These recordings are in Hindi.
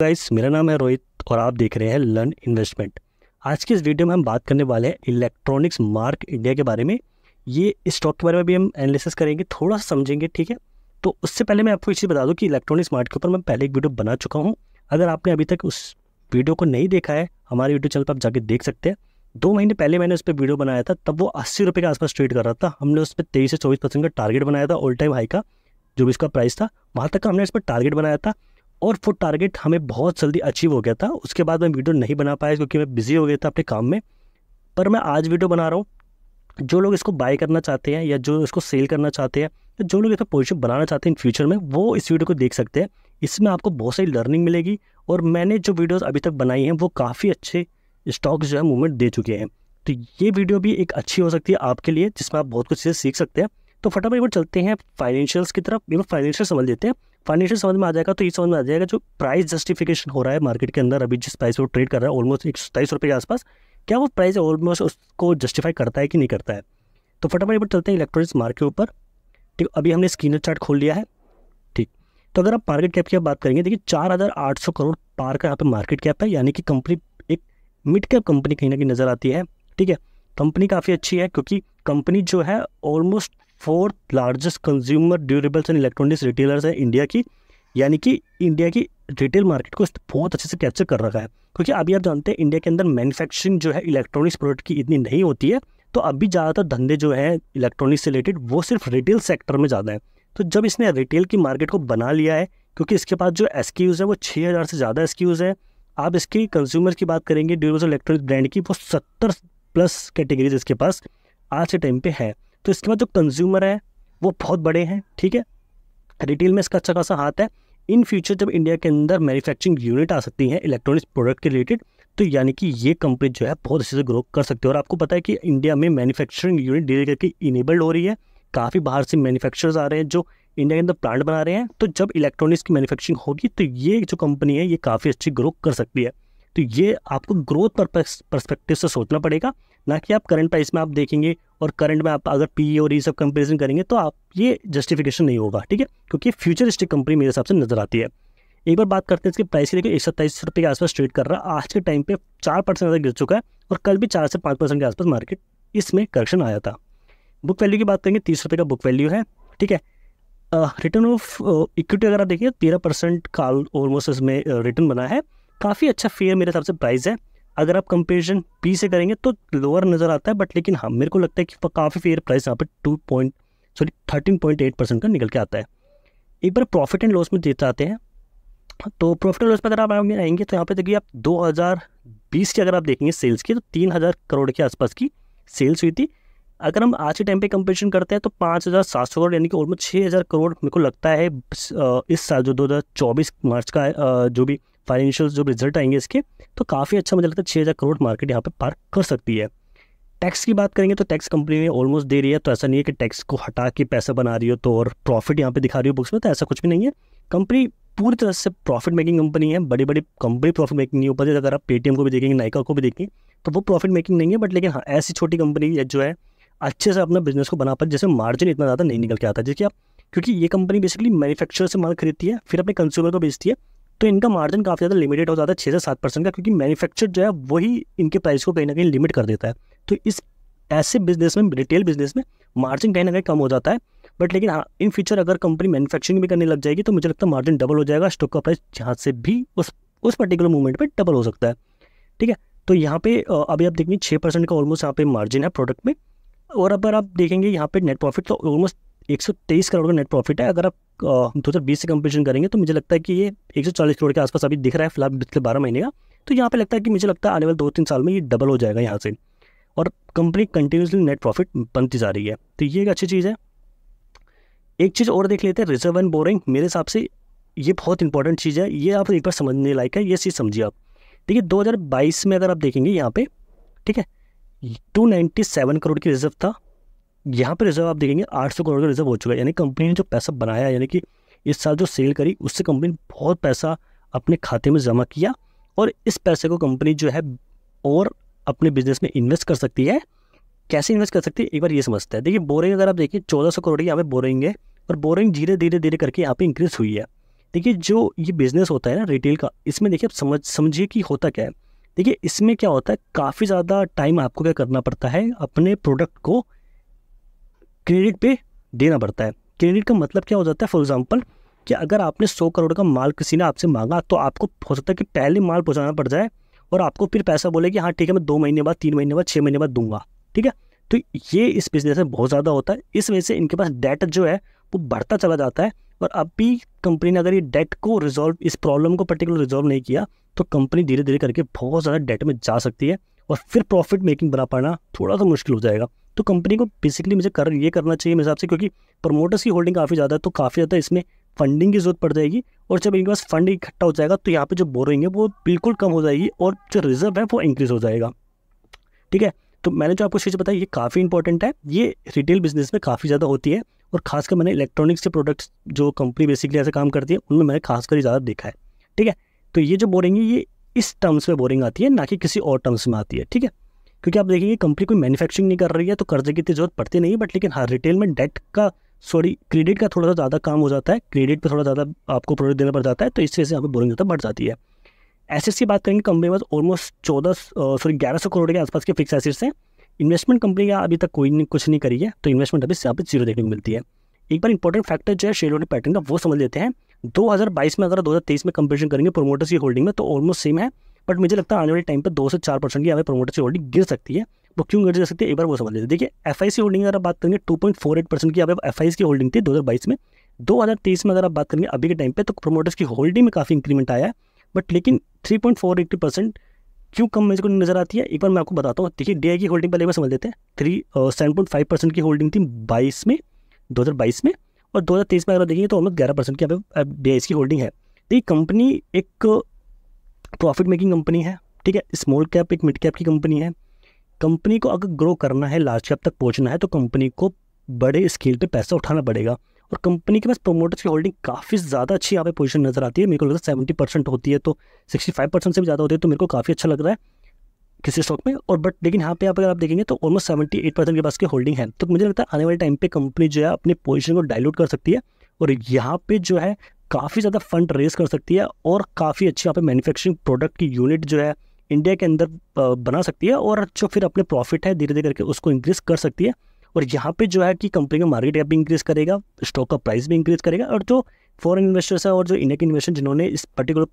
गाइस मेरा नाम है रोहित और आप देख रहे हैं लर्न इन्वेस्टमेंट आज की इस वीडियो में हम बात करने वाले हैं इलेक्ट्रॉनिक्स मार्क इंडिया के बारे में ये स्टॉक के बारे में भी हम एनालिसिस करेंगे थोड़ा सा समझेंगे ठीक है तो उससे पहले मैं आपको एक चीज़ बता दूँ कि इलेक्ट्रॉनिक्स मार्ट के ऊपर मैं पहले एक वीडियो बना चुका हूँ अगर आपने अभी तक उस वीडियो को नहीं देखा है हमारे यूट्यूब चैनल पर आप जाके देख सकते हैं दो महीने पहले मैंने उस पर वीडियो बनाया था तब वो अस्सी रुपये के आसपास ट्रेड कर रहा था हमने उस पर तेईस से चौबीस परसेंट का टारगेट बनाया था ऑल टाइम हाई का जो भी इसका प्राइस था वहाँ तक का हमने इस पर टारगेट बनाया था और वो टारगेट हमें बहुत जल्दी अचीव हो गया था उसके बाद मैं वीडियो नहीं बना पाया क्योंकि मैं बिज़ी हो गया था अपने काम में पर मैं आज वीडियो बना रहा हूँ जो लोग इसको बाय करना चाहते हैं या जो इसको सेल करना चाहते हैं या जो लोग इसका पोजिशन बनाना चाहते हैं इन फ्यूचर में वो इस वीडियो को देख सकते हैं इसमें आपको बहुत सारी लर्निंग मिलेगी और मैंने जो वीडियोस अभी तक बनाई हैं वो काफ़ी अच्छे स्टॉक्स जो है मूवमेंट दे चुके हैं तो ये वीडियो भी एक अच्छी हो सकती है आपके लिए जिसमें आप बहुत कुछ चीज़ें सीख सकते हैं तो फटाफट एक बार चलते हैं फाइनेंशियल्स की तरफ एक बार फाइनेंशियल समझ लेते हैं फाइनेंशियल समझ में आ जाएगा तो ये समझ में आ जाएगा जो प्राइस जस्टिफिकेशन हो रहा है मार्केट के अंदर अभी जिस प्राइस वो ट्रेड कर रहा है ऑलमोस्ट एक सौ तेईस रुपये के आसपास क्या वो प्राइस ऑलमोस्ट उसको जस्टिफाई करता है कि नहीं करता है तो फटाफट पर चलते हैं इलेक्ट्रॉनिक्स मार्केट ऊपर ठीक अभी हमने स्क्रीनर चार्ट खोल लिया है ठीक तो अगर आप मार्केट कैप की बात करेंगे देखिए चार हज़ार आठ सौ करोड़ पार का यहाँ पर मार्केट कैप है यानी कि कंपनी एक मिड कैप कंपनी कहीं ना कहीं नज़र आती है ठीक है कंपनी काफ़ी अच्छी है क्योंकि कंपनी जो है almost fourth largest consumer durables and electronics retailers है इंडिया की यानी कि इंडिया की रिटेल मार्केट को बहुत अच्छे से कैप्चर कर रखा है क्योंकि अभी आप जानते हैं इंडिया के अंदर मैन्युफैक्चरिंग जो है इलेक्ट्रॉनिक्स प्रोडक्ट की इतनी नहीं होती है तो अभी ज़्यादातर धंधे जो है इलेक्ट्रॉनिक्स से रिलेटेड वो सिर्फ रिटेल सेक्टर में ज़्यादा है तो जब इसने रिटेल की मार्केट को बना लिया है क्योंकि इसके पास जो एस है वो छः हज़ार से ज़्यादा एस है आप इसकी कंज्यूमर की बात करेंगे ड्यूरोज इलेक्ट्रॉनिक ब्रांड की वो सत्तर प्लस कैटेगरीज इसके पास आज के टाइम पे है तो इसके बाद जो कंज्यूमर है वो बहुत बड़े हैं ठीक है रिटेल में इसका अच्छा खासा हाथ है इन फ्यूचर जब इंडिया के अंदर मैन्युफैक्चरिंग यूनिट आ सकती हैं इलेक्ट्रॉनिक्स प्रोडक्ट के रिलेटेड तो यानी कि ये कंपनी जो है बहुत अच्छे से ग्रो कर सकती है और आपको पता है कि इंडिया में मैन्युफैक्चरिंग यूनिट धीरे करके इनेबल्ड हो रही है काफ़ी बाहर से मैन्युफैक्चरर्स आ रहे हैं जो इंडिया के अंदर प्लांट बना रहे हैं तो जब इलेक्ट्रॉनिक्स की मैन्युफैक्चरिंग होगी तो ये जो कंपनी है ये काफ़ी अच्छी ग्रो कर सकती है तो ये आपको ग्रोथ परस्पेक्टिव से सोचना पड़ेगा ना कि आप करंट प्राइस में आप देखेंगे और करंट में आप अगर पी e और ये सब कंपेरिजन करेंगे तो आप ये जस्टिफिकेशन नहीं होगा ठीक है क्योंकि फ्यूचरिस्टिक कंपनी मेरे हिसाब से नजर आती है एक बार बात करते हैं इसके प्राइस की देखिए एक सत्ताईस रुपये के आसपास ट्रेड कर रहा है आज के टाइम पे चार परसेंट ज़्यादा गिर चुका है और कल भी चार से पाँच परसेंट के आसपास मार्केट इसमें करेक्शन आया था बुक वैल्यू की बात करेंगे तीस रुपये का बुक वैल्यू है ठीक है रिटर्न ऑफ इक्विटी अगर आप देखिए तेरह परसेंट का ऑलमोस्ट इसमें रिटर्न बना है काफ़ी अच्छा फेयर मेरे हिसाब से प्राइस है अगर आप कंपेरिजन बी से करेंगे तो लोअर नज़र आता है बट लेकिन हाँ मेरे को लगता है कि काफ़ी फेयर प्राइस यहाँ पर two point sorry thirteen point eight percent का निकल के आता है एक बार प्रॉफिट एंड लॉस में देते आते हैं तो प्रॉफिट एंड लॉस में अगर आप में आएंगे तो यहाँ पे देखिए आप बीस की अगर आप देखेंगे सेल्स की तो हज़ार करोड़ के आसपास की सेल्स हुई थी अगर हम आज के टाइम पे कंपेरिजन करते हैं तो पाँच हज़ार सात सौ करोड़ यानी कि ऑलमोस्ट छः हज़ार करोड़ मेरे को लगता है इस साल जो दो हज़ार चौबीस मार्च का जो भी फाइनेंशियल जो रिजल्ट आएंगे इसके तो काफ़ी अच्छा मुझे लगता है छः हज़ार करोड़ मार्केट यहाँ पर पार कर सकती है टैक्स की बात करेंगे तो टैक्स कंपनी ने ऑलमोस्ट दे रही है तो ऐसा नहीं है कि टैक्स को हटा के पैसा बना रही हो तो और प्रॉफिट यहाँ पे दिखा रही हो बुक्स में तो ऐसा कुछ भी नहीं है कंपनी पूरी तरह से प्रॉफिट मेकिंग कंपनी है बड़ी बड़ी कंपनी प्रॉफिट मेकिंग नहीं हो पाती अगर आप पेटीएम को भी देखेंगे नाइका को भी देखेंगे तो वो प्रॉफिट मेकिंग नहीं है बट लेकिन हाँ ऐसी छोटी कंपनी जो है अच्छे से अपना बिजनेस को बना पाती जैसे मार्जिन इतना ज़्यादा नहीं निकल के आता जैसे आप क्योंकि ये कंपनी बेसिकली मैन्युफैक्चरर से माल खरीदती है फिर अपने कंज्यूमर को बेचती है तो इनका मार्जिन काफ़ी ज़्यादा लिमिटेड हो जाता है छः से सात परसेंट का क्योंकि मैन्युफैक्चर जो है वही इनके प्राइस को कहीं ना कहीं लिमिट कर देता है तो इस ऐसे बिजनेस में रिटेल बिजनेस में मार्जिन कहीं ना कहीं कम हो जाता है बट लेकिन हाँ इन फ्यूचर अगर कंपनी मैन्युफैक्चरिंग भी करने लग जाएगी तो मुझे लगता है मार्जिन डबल हो जाएगा स्टॉक का प्राइस जहाँ से भी उस उस पर्टिकुलर मोमेंट पर डबल हो सकता है ठीक है तो यहाँ पे अभी आप देखेंगे छः परसेंट का ऑलमोस्ट यहाँ पे मार्जिन है प्रोडक्ट में और अगर आप देखेंगे यहाँ पे नेट प्रॉफिट तो ऑलमोस्ट तेईस करोड़ का नेट प्रॉफिट है अगर आप दो हज़ार बीस से कंपेरिजन करेंगे तो मुझे लगता है कि ये चालीस करोड़ के आसपास अभी दिख रहा है फिलहाल पिछले बारह महीने का तो यहाँ पे लगता है कि मुझे लगता है आने वाले दो तीन साल में ये डबल हो जाएगा यहाँ से और कंपनी कंटिन्यूसली नेट प्रॉफिट बनती जा रही है तो ये एक अच्छी चीज़ है एक चीज़ और देख लेते हैं रिजर्व एंड बोरिंग मेरे हिसाब से ये बहुत इंपॉर्टेंट चीज़ है ये आप एक बार समझने लायक है ये चीज़ समझिए आप देखिए बाईस में अगर आप देखेंगे यहाँ पे ठीक है सेवन करोड़ की रिजर्व था यहाँ पर रिजर्व आप देखेंगे आठ सौ करोड़ का रिजर्व हो चुका है यानी कंपनी ने जो पैसा बनाया यानी कि इस साल जो सेल करी उससे कंपनी ने बहुत पैसा अपने खाते में जमा किया और इस पैसे को कंपनी जो है और अपने बिजनेस में इन्वेस्ट कर सकती है कैसे इन्वेस्ट कर सकती है एक बार ये समझते हैं देखिए बोरिंग अगर आप देखिए चौदह सौ करोड़ की यहाँ पे बोरिंग है और बोरिंग धीरे धीरे धीरे करके यहाँ पे इंक्रीज हुई है देखिए जो ये बिजनेस होता है ना रिटेल का इसमें देखिए आप समझ समझिए कि होता क्या है देखिए इसमें क्या होता है काफ़ी ज़्यादा टाइम आपको क्या करना पड़ता है अपने प्रोडक्ट को क्रेडिट पे देना पड़ता है क्रेडिट का मतलब क्या हो जाता है फॉर एग्जाम्पल कि अगर आपने सौ करोड़ का माल किसी ने आपसे मांगा तो आपको हो सकता है कि पहले माल पहुँचाना पड़ जाए और आपको फिर पैसा बोले कि हाँ ठीक है मैं दो महीने बाद तीन महीने बाद छः महीने बाद दूंगा ठीक है तो ये इस बिजनेस में बहुत ज़्यादा होता है इस वजह से इनके पास डेट जो है वो बढ़ता चला जाता है और अब भी कंपनी ने अगर ये डेट को रिजॉल्व इस प्रॉब्लम को पर्टिकुलर रिजॉल्व नहीं किया तो कंपनी धीरे धीरे करके बहुत ज़्यादा डेट में जा सकती है और फिर प्रॉफिट मेकिंग बना पाना थोड़ा सा मुश्किल हो जाएगा तो कंपनी को बेसिकली मुझे कर ये करना चाहिए मेरे हिसाब से क्योंकि प्रमोटर्स की होल्डिंग काफ़ी ज़्यादा है तो काफ़ी ज़्यादा इसमें फंडिंग की जरूरत पड़ जाएगी और जब इनके पास फंड इकट्ठा हो जाएगा तो यहाँ पे जो बोरिंग है वो बिल्कुल कम हो जाएगी और जो रिजर्व है वो इंक्रीज़ हो जाएगा ठीक है तो मैंने जो आपको चीज़ बताई ये काफ़ी इंपॉर्टेंट है ये रिटेल बिजनेस में काफ़ी ज़्यादा होती है और खासकर मैंने इलेक्ट्रॉनिक्स के प्रोडक्ट्स जो कंपनी बेसिकली ऐसे काम करती है उनमें मैंने खासकर ज़्यादा देखा है ठीक है तो ये जो बोरिंग है ये इस टर्म्स में बोरिंग आती है ना कि किसी और टर्म्स में आती है ठीक है क्योंकि आप देखिए कंपनी कोई मैन्युफैक्चरिंग नहीं कर रही है तो कर्जे की इतनी जरूरत पड़ती नहीं बट लेकिन हाँ रिटेल में डेट का सॉरी क्रेडिट का थोड़ा सा ज़्यादा काम हो जाता है क्रेडिट पर थोड़ा ज़्यादा आपको प्रोडक्ट देना पड़ जाता है तो इस वजह से आपको बोरिंग ज़्यादा बढ़ जाती है एसेट्स की बात करेंगे कंपनी में ऑलमोस्ट चौदह सॉरी ग्यारह सौ करोड़ के आसपास के फिक्स एसेट्स हैं इन्वेस्टमेंट कंपनी का अभी तक कोई नहीं कुछ नहीं करी है तो इन्वेस्टमेंट अभी यहाँ पर जीरो देखने को मिलती है एक बार इंपॉर्टेंट फैक्टर जो है शेयर होल्डिंग पैटर्न का वो समझ लेते हैं 2022 में अगर 2023 में कंपेरिजन करेंगे प्रोमोटर्स की होल्डिंग में तो ऑलमोस्ट सेम है बट मुझे लगता है आने वाले टाइम पर दो से चार परसेंट की यहाँ पर प्रोमोटर्स की होल्डिंग गिर सकती है वो क्यों गिर जा सकती है एक बार वो समझ लेते देखिए एफ आई सी होल्डिंग अगर आप बात करेंगे two point four eight percent की यहाँ एफ आई की होल्डिंग थी दो हज़ार बाईस में दो हज़ार तेईस में अगर आप बात करेंगे अभी के टाइम पर तो प्रोमोटर्स की होल्डिंग में काफ़ी इंक्रीमेंट आया है बट लेकिन three point four eight percent क्यों कम मेरे को नजर आती है एक बार मैं आपको बताता हूँ देखिए डी की होल्डिंग पहले एक बार समझ लेते हैं three seven point five percent की होल्डिंग थी बाईस में दो हज़ार बाईस में और दो हज़ार तेईस में अगर देखिए तो ऑलमोस्ट ग्यारह परसेंट की यहाँ पे डी की होल्डिंग है तो ये कंपनी एक प्रॉफिट मेकिंग कंपनी है ठीक है स्मॉल कैप एक मिड कैप की कंपनी है कंपनी को अगर ग्रो करना है लार्ज कैप तक पहुंचना है तो कंपनी को बड़े स्केल पे पैसा उठाना पड़ेगा और कंपनी के पास प्रोमोटर्स की होल्डिंग काफ़ी ज़्यादा अच्छी यहाँ पे पोजीशन नज़र आती है मेरे को लगता है सेवेंटी परसेंट होती है तो सिक्सटी फाइव परसेंट से भी ज़्यादा होती है तो मेरे को काफ़ी अच्छा लग रहा है किसी स्टॉक में और बट लेकिन यहाँ पे आप अगर आप देखेंगे तो ऑलमोस्ट सेवेंटी एट परसेंट के पास की होल्डिंग है तो मुझे लगता है आने वाले टाइम पर कंपनी जो है अपनी पोजिशन को डायलूट कर सकती है और यहाँ पे जो है काफ़ी ज़्यादा फंड रेज कर सकती है और काफ़ी अच्छी यहाँ पे मैन्युफैक्चरिंग प्रोडक्ट की यूनिट जो है इंडिया के अंदर बना सकती है और जो फिर अपने प्रॉफिट है धीरे धीरे करके उसको इंक्रीज़ कर सकती है और यहाँ पे जो है कि कंपनी का मार्केट कैप भी इंक्रीज़ करेगा स्टॉक का प्राइस भी इंक्रीज़ करेगा और जो फॉरेन इन्वेस्टर्स है और जो इंडिया के इन्वेस्टर जिन्होंने इस पर्टिकुलर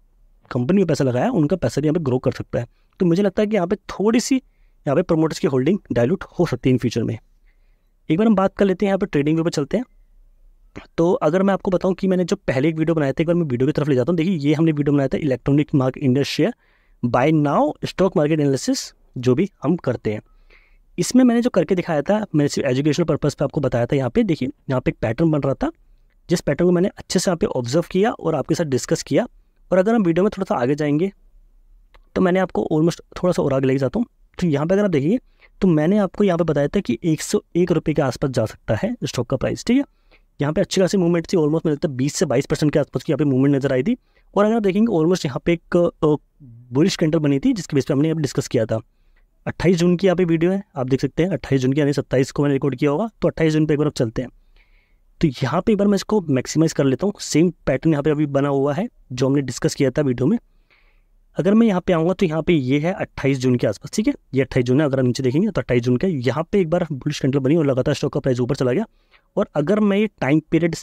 कंपनी में पैसा लगाया उनका पैसा भी यहाँ पे ग्रो कर सकता है तो मुझे लगता है कि यहाँ पे थोड़ी सी यहाँ पे प्रमोटर्स की होल्डिंग डायलूट हो सकती है इन फ्यूचर में एक बार हम बात कर लेते हैं यहाँ पे ट्रेडिंग व्यू पर चलते हैं तो अगर मैं आपको बताऊं कि मैंने जो पहले एक वीडियो बनाया था एक बार मैं वीडियो की तरफ ले जाता हूँ देखिए ये हमने वीडियो बनाया था electronic mark industry buy now stock market analysis जो भी हम करते हैं इसमें मैंने जो करके दिखाया था मैंने सिर्फ एजुकेशनल पर्पज़ पर आपको बताया था यहाँ पे देखिए यहाँ पे एक पैटर्न बन रहा था जिस पैटर्न को मैंने अच्छे से यहाँ पे ऑब्जर्व किया और आपके साथ डिस्कस किया और अगर हम वीडियो में थोड़ा सा आगे जाएंगे तो मैंने आपको ऑलमोस्ट थोड़ा सा और आगे ले जाता हूँ तो यहाँ पर अगर आप देखिए तो मैंने आपको यहाँ पर बताया था कि एक सौ के आसपास जा सकता है स्टॉक का प्राइस ठीक है यहाँ पे अच्छी खासी मूवमेंट थी ऑलमोस्ट मुझे लगता है बीस से बाईस परसेंट के आसपास की यहाँ पे मूवमेंट नजर आई थी और अगर आप देखेंगे ऑलमोस्ट यहाँ पे एक बुलिश कैंडल बनी थी जिसके बेस पर हमने अब डिस्कस किया था अट्ठाईस जून की यहाँ पे वीडियो है आप देख सकते हैं अट्ठाईस जून की यानी सत्ताईस को मैंने रिकॉर्ड किया होगा तो अट्ठाईस जून पर एक बार अब चलते हैं तो यहाँ पे एक बार मैं इसको मैक्सिमाइज कर लेता हूँ सेम पैटर्न यहाँ पे अभी बना हुआ है जो हमने डिस्कस किया था वीडियो में अगर मैं यहाँ पे आऊंगा तो यहाँ पे ये है 28 जून के आसपास ठीक है ये 28 जून है अगर हम नीचे देखेंगे तो 28 जून के यहाँ पे एक बार बुलिश कैंडल बनी और लगातार स्टॉक का प्राइस ऊपर चला गया और अगर मैं ये टाइम पीरियड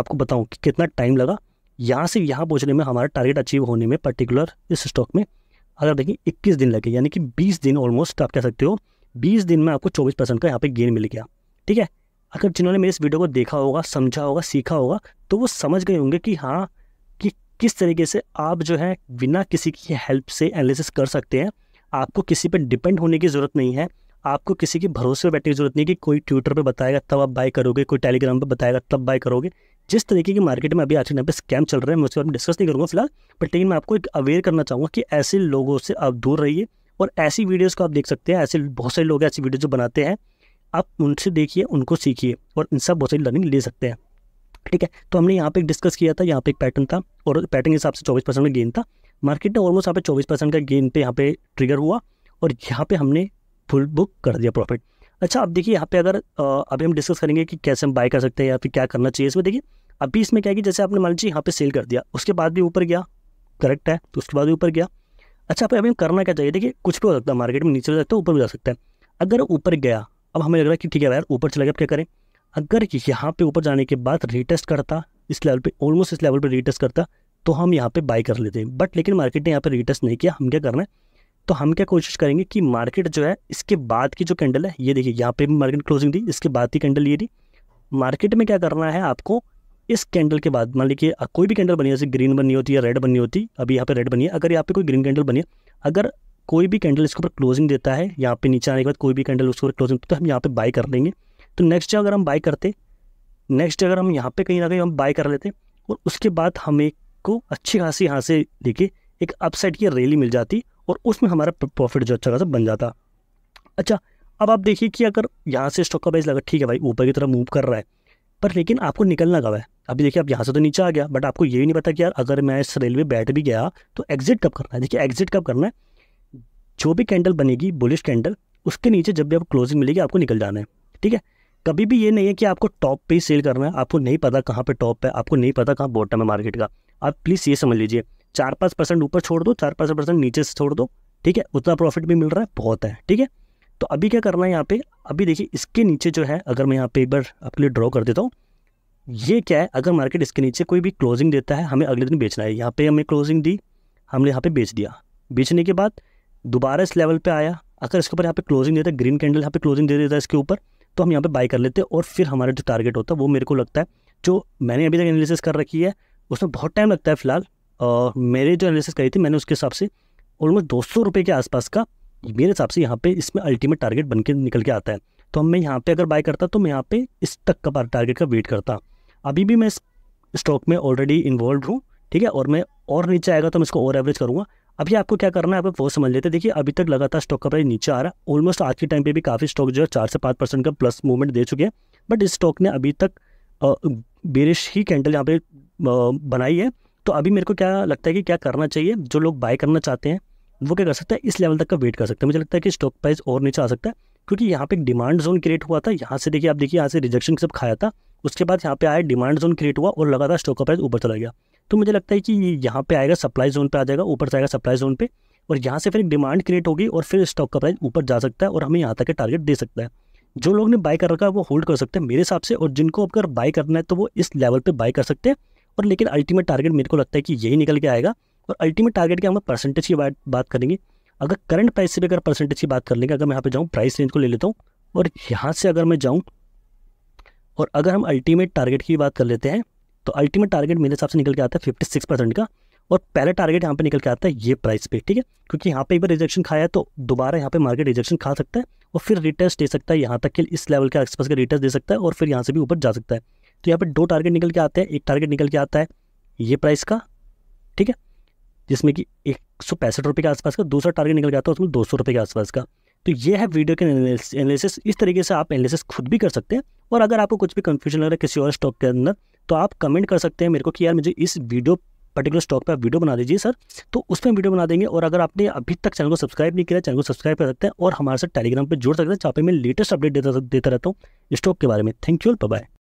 आपको बताऊँ कि कितना टाइम लगा यहाँ से यहाँ पहुँचने में हमारा टारगेट अचीव होने में पर्टिकुलर इस स्टॉक में अगर देखें इक्कीस दिन लगे यानी कि बीस दिन ऑलमोस्ट आप कह सकते हो बीस दिन में आपको चौबीस परसेंट का यहाँ पर गेन मिल गया ठीक है अगर जिन्होंने मेरे इस वीडियो को देखा होगा समझा होगा सीखा होगा तो वो समझ गए होंगे कि हाँ किस तरीके से आप जो है बिना किसी की हेल्प से एनालिसिस कर सकते हैं आपको किसी पर डिपेंड होने की ज़रूरत नहीं है आपको किसी के भरोसे पर बैठने की ज़रूरत नहीं कि कोई ट्विटर पर बताएगा तब आप बाय करोगे कोई टेलीग्राम पर बताएगा तब बाय करोगे जिस तरीके की मार्केट में अभी आज के टाइम पर स्कैम चल रहे हैं मैं उसके बारे में डिस्कस नहीं करूँगा फिलहाल बट लेकिन मैं आपको एक अवेयर करना चाहूँगा कि ऐसे लोगों से आप दूर रहिए और ऐसी वीडियोज़ को आप देख सकते हैं ऐसे बहुत सारे लोग ऐसी वीडियो जो बनाते हैं आप उनसे देखिए उनको सीखिए और इन सब बहुत सारी लर्निंग ले सकते हैं ठीक है तो हमने यहाँ पे डिस्कस किया था यहाँ पे एक पैटर्न था और पैटर्न के हिसाब से चौबीस परसेंट का गेन था मार्केट ने ऑलमोस्ट यहाँ पे चौबीस परसेंट का गेन पे यहाँ पे ट्रिगर हुआ और यहाँ पे हमने फुल बुक कर दिया प्रॉफिट अच्छा अब देखिए यहाँ पे अगर अभी हम डिस्कस करेंगे कि कैसे हम बाय कर सकते हैं या फिर क्या करना चाहिए इसमें देखिए अभी इसमें क्या है कि जैसे आपने मान लीजिए यहाँ पे सेल कर दिया उसके बाद भी ऊपर गया करेक्ट है तो उसके बाद भी ऊपर गया अच्छा अभी अभी करना क्या चाहिए देखिए कुछ भी हो सकता है मार्केट में नीचे जा सकता है ऊपर भी जा सकता है अगर ऊपर गया अब हमें लग रहा है कि ठीक है यार ऊपर चला गया अब क्या करें अगर यहाँ पे ऊपर जाने के बाद रीटेस्ट करता इस लेवल पे ऑलमोस्ट इस लेवल पे रीटेस्ट करता तो हम यहाँ पे बाई कर लेते हैं बट लेकिन मार्केट ने यहाँ पे रीटेस्ट नहीं किया हम क्या करना है तो हम क्या कोशिश करेंगे कि मार्केट जो है इसके बाद की जो कैंडल है ये देखिए यहाँ पे भी मार्केट क्लोजिंग दी इसके बाद की कैंडल ये थी मार्केट में क्या करना है आपको इस कैंडल के बाद मान लीजिए कोई भी कैंडल बनी जैसे ग्रीन बनी होती है रेड बनी होती अभी यहाँ पर रेड बनी है अगर यहाँ पर कोई ग्रीन कैंडल बनी है अगर कोई भी कैंडल इसके ऊपर क्लोजिंग देता है यहाँ पे नीचे आने के बाद कोई भी कैंडल उसके ऊपर क्लोजिंग तो हम यहाँ पे बाय कर लेंगे तो नेक्स्ट डे अगर हम बाई करते नेक्स्ट डे अगर हम यहाँ पे कहीं ना कहीं हम बाई कर लेते और उसके बाद हमें को अच्छी खासी यहाँ से देखिए एक अपसाइड की रैली मिल जाती और उसमें हमारा प्रॉफिट जो अच्छा खासा बन जाता अच्छा अब आप देखिए कि अगर यहाँ से स्टॉक का प्राइस लगा ठीक है भाई ऊपर की तरफ मूव कर रहा है पर लेकिन आपको निकलना कब है अभी देखिए आप यहाँ से तो नीचे आ गया बट आपको ये भी नहीं पता कि यार अगर मैं इस रेलवे बैठ भी गया तो एग्जिट कब करना है देखिए एग्जिट कब करना है जो भी कैंडल बनेगी बुलिश कैंडल उसके नीचे जब भी आपको क्लोजिंग मिलेगी आपको निकल जाना है ठीक है कभी भी ये नहीं है कि आपको टॉप पे ही सेल करना है आपको नहीं पता कहाँ पे टॉप है आपको नहीं पता कहाँ बॉटम है मार्केट का आप प्लीज़ ये समझ लीजिए चार पाँच परसेंट ऊपर छोड़ दो चार पाँच परसेंट नीचे से छोड़ दो ठीक है उतना प्रॉफिट भी मिल रहा है बहुत है ठीक है तो अभी क्या करना है यहाँ पे अभी देखिए इसके नीचे जो है अगर मैं यहाँ पे एक बार आपके लिए ड्रॉ कर देता हूँ ये क्या है अगर मार्केट इसके नीचे कोई भी क्लोजिंग देता है हमें अगले दिन बेचना है यहाँ पे हमें क्लोजिंग दी हमने यहाँ पे बेच दिया बेचने के बाद दोबारा इस लेवल पे आया अगर इसके ऊपर यहाँ पे क्लोजिंग देता है ग्रीन कैंडल यहाँ पे क्लोजिंग दे देता है इसके ऊपर तो हम यहाँ पे बाई कर लेते हैं और फिर हमारा जो टारगेट होता है वो मेरे को लगता है जो मैंने अभी तक एनालिसिस कर रखी है उसमें बहुत टाइम लगता है फिलहाल मेरे जो एनालिसिस करी थी मैंने उसके हिसाब से ऑलमोस्ट दो सौ के आसपास का मेरे हिसाब से यहाँ पे इसमें अल्टीमेट टारगेट बन के निकल के आता है तो हम मैं यहाँ पे अगर बाय करता तो मैं यहाँ पे इस तक का टारगेट का वेट करता अभी भी मैं इस स्टॉक में ऑलरेडी इन्वॉल्व हूँ ठीक है और मैं और नीचे आएगा तो मैं इसको ओवर एवरेज करूँगा अभी आपको क्या करना है आप वो समझ लेते हैं देखिए अभी तक लगातार स्टॉक का प्राइस नीचे आ रहा है ऑलमोस्ट आज के टाइम पे भी काफ़ी स्टॉक जो है चार से पाँच परसेंट का प्लस मूवमेंट दे चुके हैं बट इस स्टॉक ने अभी तक बेरिश ही कैंडल यहाँ पे बनाई है तो अभी मेरे को क्या लगता है कि क्या करना चाहिए जो लोग बाय करना चाहते हैं वो क्या कर सकते हैं इस लेवल तक का वेट कर सकते हैं मुझे लगता है कि स्टॉक प्राइस और नीचे आ सकता है क्योंकि यहाँ पे एक डिमांड जोन क्रिएट हुआ था यहाँ से देखिए आप देखिए यहाँ से रिजेक्शन सब खाया था उसके बाद यहाँ पे आया डिमांड जोन क्रिएट हुआ और लगातार स्टॉक का प्राइस ऊपर चला गया तो मुझे लगता है कि ये यहाँ पे आएगा सप्लाई जोन पे आ जाएगा ऊपर जाएगा सप्लाई जोन पे और यहाँ से फिर एक डिमांड क्रिएट होगी और फिर स्टॉक का प्राइस ऊपर जा सकता है और हमें यहाँ तक के टारगेट दे सकता है जो लोग ने बाय कर रखा है वो होल्ड कर सकते हैं मेरे हिसाब से और जिनको अगर बाय करना है तो वो इस लेवल पर बाय कर सकते हैं और लेकिन अल्टीमेट टारगेट मेरे को लगता है कि यही निकल के आएगा और अल्टीमेट टारगेट के हम परसेंटेज की बात करेंगे अगर करंट प्राइस से भी अगर परसेंटेज की बात कर लेंगे अगर मैं यहाँ पे जाऊँ प्राइस रेंज को ले लेता हूँ और यहाँ से अगर मैं जाऊँ और अगर हम अल्टीमेट टारगेट की बात कर लेते हैं तो अल्टीमेट टारगेट मेरे हिसाब से निकल के आता है फिफ्टी सिक्स परसेंट का और पहला टारगेट यहाँ पे निकल के आता है ये प्राइस पे ठीक है क्योंकि यहाँ पे एक बार रिजेक्शन खाया तो दोबारा यहाँ पे मार्केट रिजेक्शन खा सकता है और फिर रिटेस्ट दे सकता है यहाँ तक के इस लेवल के आसपास का रिटेस्ट दे सकता है और फिर यहाँ से भी ऊपर जा सकता है तो यहाँ पर दो टारगेट निकल के आते हैं एक टारगेट निकल के आता है ये प्राइस का ठीक है जिसमें कि एक सौ पैंसठ रुपये के आसपास का दूसरा टारगेट निकल के आता है उसमें दो सौ रुपये के आसपास का तो ये है वीडियो के एनालिसिस इस तरीके से आप एनालिसिस खुद भी कर सकते हैं और अगर आपको कुछ भी कन्फ्यूजन लग रहा है किसी और स्टॉक के अंदर तो आप कमेंट कर सकते हैं मेरे को कि यार मुझे इस वीडियो पर्टिकुलर स्टॉक पर आप वीडियो बना दीजिए सर तो उस पर वीडियो बना देंगे और अगर आपने अभी तक चैनल को सब्सक्राइब नहीं किया चैनल को सब्सक्राइब कर सकते हैं और हमारे साथ टेलीग्राम पर जुड़ सकते हैं जहाँ पर मैं लेटेस्ट अपडेट देता देता रहता हूँ स्टॉक के बारे में थैंक यू बाय